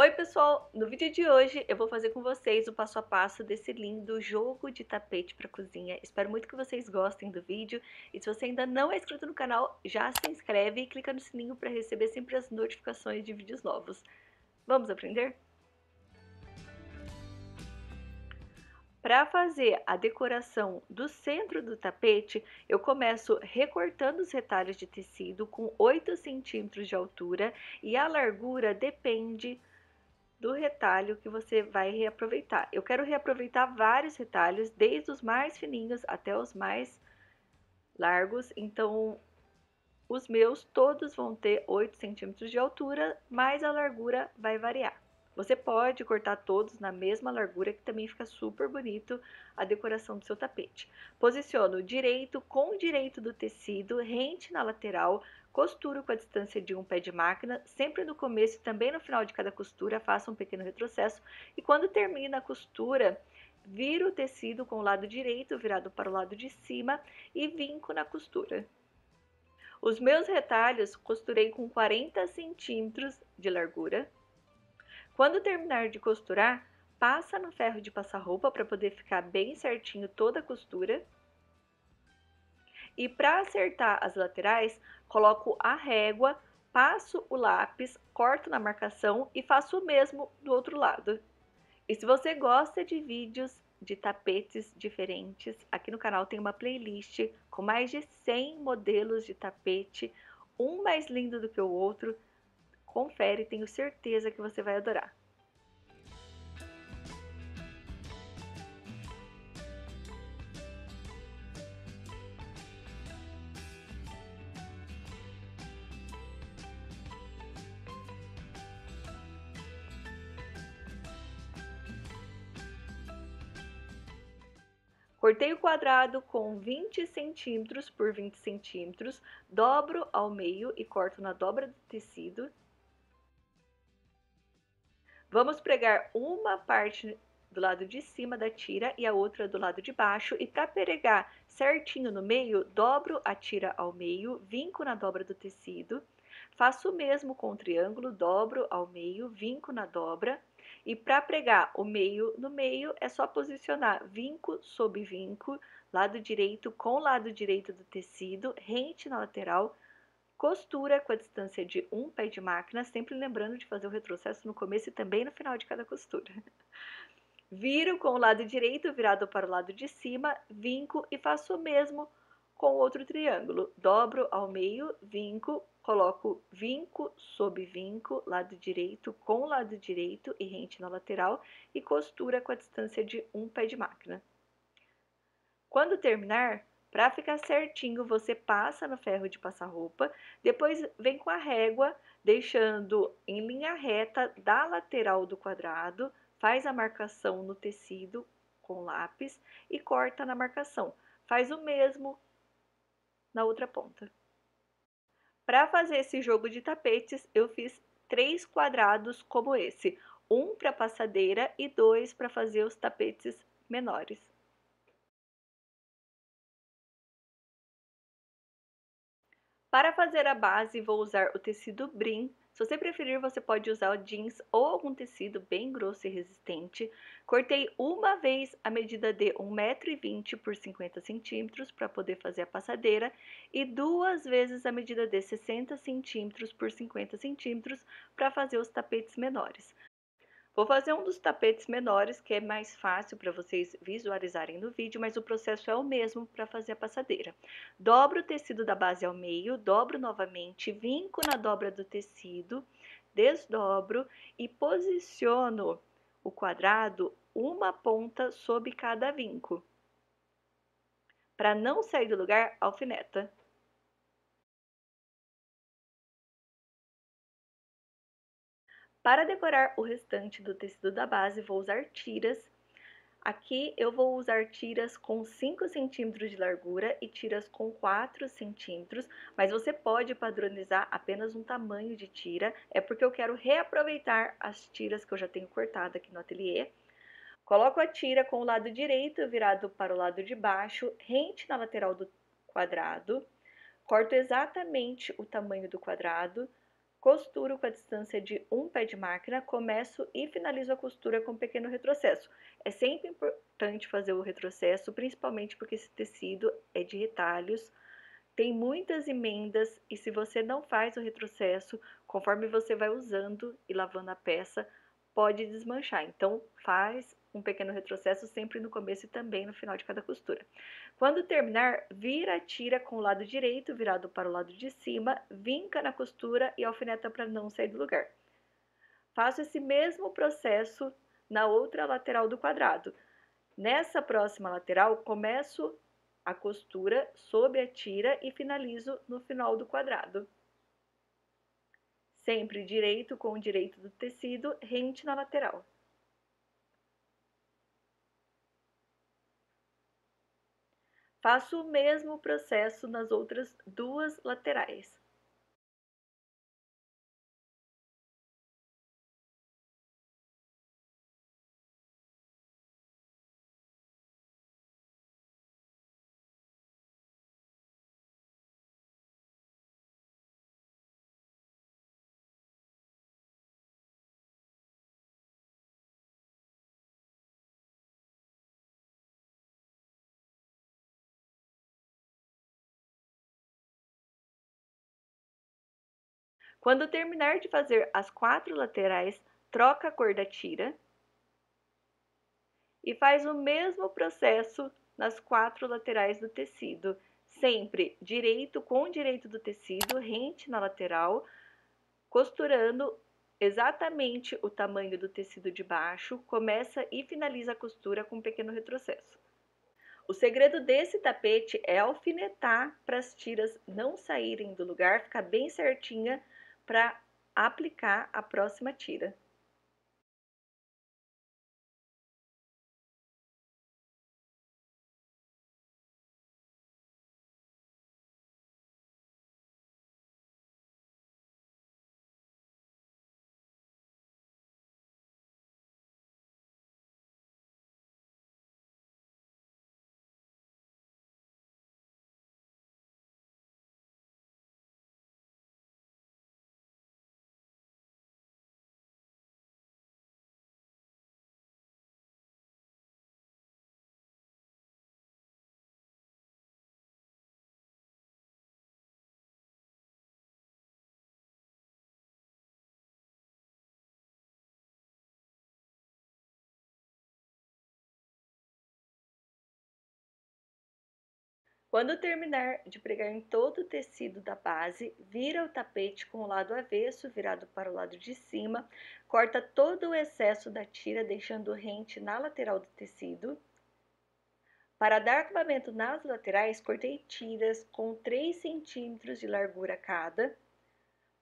Oi pessoal, no vídeo de hoje eu vou fazer com vocês o passo a passo desse lindo jogo de tapete para cozinha. Espero muito que vocês gostem do vídeo e se você ainda não é inscrito no canal, já se inscreve e clica no sininho para receber sempre as notificações de vídeos novos. Vamos aprender? Para fazer a decoração do centro do tapete, eu começo recortando os retalhos de tecido com 8 centímetros de altura e a largura depende do retalho que você vai reaproveitar. Eu quero reaproveitar vários retalhos, desde os mais fininhos até os mais largos, então os meus todos vão ter 8 centímetros de altura, mas a largura vai variar. Você pode cortar todos na mesma largura, que também fica super bonito a decoração do seu tapete. Posiciono direito com o direito do tecido, rente na lateral, costuro com a distância de um pé de máquina, sempre no começo e também no final de cada costura, faço um pequeno retrocesso e quando termina a costura, viro o tecido com o lado direito virado para o lado de cima e vinco na costura. Os meus retalhos costurei com 40 centímetros de largura quando terminar de costurar, passa no ferro de passar roupa para poder ficar bem certinho toda a costura. E para acertar as laterais, coloco a régua, passo o lápis, corto na marcação e faço o mesmo do outro lado. E se você gosta de vídeos de tapetes diferentes, aqui no canal tem uma playlist com mais de 100 modelos de tapete, um mais lindo do que o outro. Confere, tenho certeza que você vai adorar. Cortei o quadrado com 20 centímetros por 20 centímetros, dobro ao meio e corto na dobra do tecido, Vamos pregar uma parte do lado de cima da tira e a outra do lado de baixo. E para pregar certinho no meio, dobro a tira ao meio, vinco na dobra do tecido. Faço o mesmo com o triângulo, dobro ao meio, vinco na dobra. E para pregar o meio no meio, é só posicionar vinco sob vinco, lado direito com lado direito do tecido, rente na lateral, Costura com a distância de um pé de máquina, sempre lembrando de fazer o retrocesso no começo e também no final de cada costura. Viro com o lado direito virado para o lado de cima, vinco e faço o mesmo com o outro triângulo. Dobro ao meio, vinco, coloco vinco sob vinco, lado direito com lado direito e rente na lateral e costura com a distância de um pé de máquina. Quando terminar, para ficar certinho, você passa no ferro de passar roupa, depois vem com a régua, deixando em linha reta da lateral do quadrado, faz a marcação no tecido com lápis e corta na marcação. Faz o mesmo na outra ponta. Para fazer esse jogo de tapetes, eu fiz três quadrados como esse, um para passadeira e dois para fazer os tapetes menores. Para fazer a base, vou usar o tecido Brim. Se você preferir, você pode usar jeans ou algum tecido bem grosso e resistente. Cortei uma vez a medida de 1,20m por 50 centímetros para poder fazer a passadeira e duas vezes a medida de 60 centímetros por 50 centímetros para fazer os tapetes menores. Vou fazer um dos tapetes menores, que é mais fácil para vocês visualizarem no vídeo, mas o processo é o mesmo para fazer a passadeira. Dobro o tecido da base ao meio, dobro novamente, vinco na dobra do tecido, desdobro e posiciono o quadrado uma ponta sob cada vinco. Para não sair do lugar, alfineta. Para decorar o restante do tecido da base, vou usar tiras. Aqui eu vou usar tiras com 5 centímetros de largura e tiras com 4 centímetros, mas você pode padronizar apenas um tamanho de tira, é porque eu quero reaproveitar as tiras que eu já tenho cortado aqui no ateliê. Coloco a tira com o lado direito virado para o lado de baixo, rente na lateral do quadrado, corto exatamente o tamanho do quadrado, Costuro com a distância de um pé de máquina, começo e finalizo a costura com um pequeno retrocesso. É sempre importante fazer o retrocesso, principalmente porque esse tecido é de retalhos, tem muitas emendas e se você não faz o retrocesso, conforme você vai usando e lavando a peça, pode desmanchar. Então, faz um pequeno retrocesso sempre no começo e também no final de cada costura. Quando terminar, vira a tira com o lado direito virado para o lado de cima, vinca na costura e alfineta para não sair do lugar. Faço esse mesmo processo na outra lateral do quadrado. Nessa próxima lateral, começo a costura sob a tira e finalizo no final do quadrado sempre direito com o direito do tecido rente na lateral. Faço o mesmo processo nas outras duas laterais. Quando terminar de fazer as quatro laterais, troca a cor da tira e faz o mesmo processo nas quatro laterais do tecido, sempre direito com direito do tecido, rente na lateral, costurando exatamente o tamanho do tecido de baixo, começa e finaliza a costura com um pequeno retrocesso. O segredo desse tapete é alfinetar para as tiras não saírem do lugar, ficar bem certinha para aplicar a próxima tira. Quando terminar de pregar em todo o tecido da base, vira o tapete com o lado avesso virado para o lado de cima, corta todo o excesso da tira, deixando rente na lateral do tecido. Para dar acabamento nas laterais, cortei tiras com 3 centímetros de largura cada.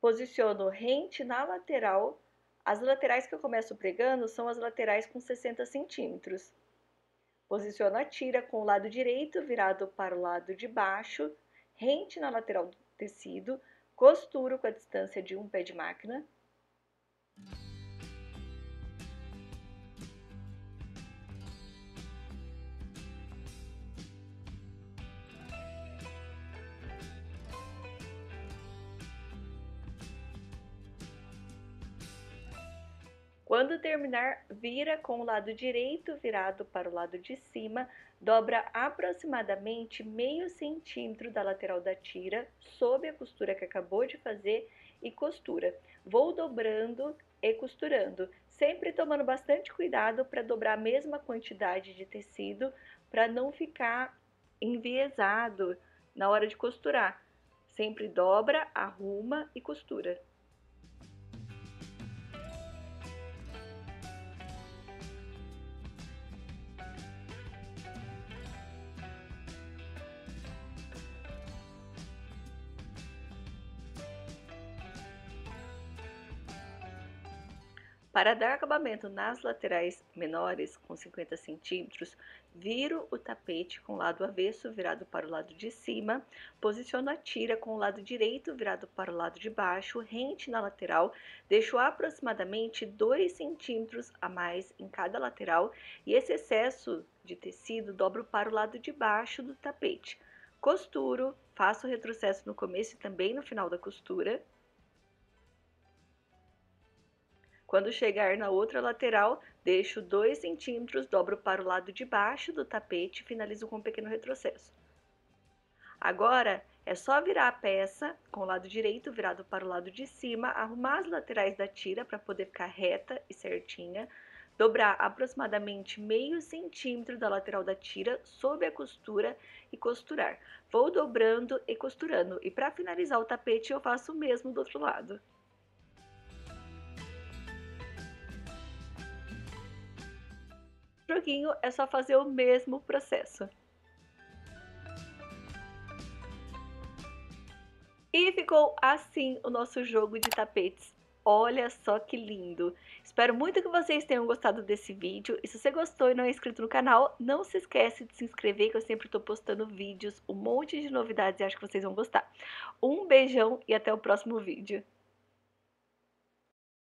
Posiciono rente na lateral. As laterais que eu começo pregando são as laterais com 60 centímetros. Posiciono a tira com o lado direito virado para o lado de baixo, rente na lateral do tecido, costuro com a distância de um pé de máquina. Quando terminar, vira com o lado direito virado para o lado de cima, dobra aproximadamente meio centímetro da lateral da tira sob a costura que acabou de fazer e costura. Vou dobrando e costurando, sempre tomando bastante cuidado para dobrar a mesma quantidade de tecido para não ficar enviesado na hora de costurar. Sempre dobra, arruma e costura. Para dar acabamento nas laterais menores, com 50 centímetros, viro o tapete com o lado avesso virado para o lado de cima, posiciono a tira com o lado direito virado para o lado de baixo, rente na lateral, deixo aproximadamente 2 centímetros a mais em cada lateral e esse excesso de tecido dobro para o lado de baixo do tapete. Costuro, faço retrocesso no começo e também no final da costura, Quando chegar na outra lateral, deixo 2 centímetros, dobro para o lado de baixo do tapete e finalizo com um pequeno retrocesso. Agora, é só virar a peça com o lado direito virado para o lado de cima, arrumar as laterais da tira para poder ficar reta e certinha, dobrar aproximadamente meio centímetro da lateral da tira sob a costura e costurar. Vou dobrando e costurando e para finalizar o tapete eu faço o mesmo do outro lado. joguinho é só fazer o mesmo processo. E ficou assim o nosso jogo de tapetes. Olha só que lindo! Espero muito que vocês tenham gostado desse vídeo. E se você gostou e não é inscrito no canal, não se esquece de se inscrever, que eu sempre estou postando vídeos, um monte de novidades e acho que vocês vão gostar. Um beijão e até o próximo vídeo.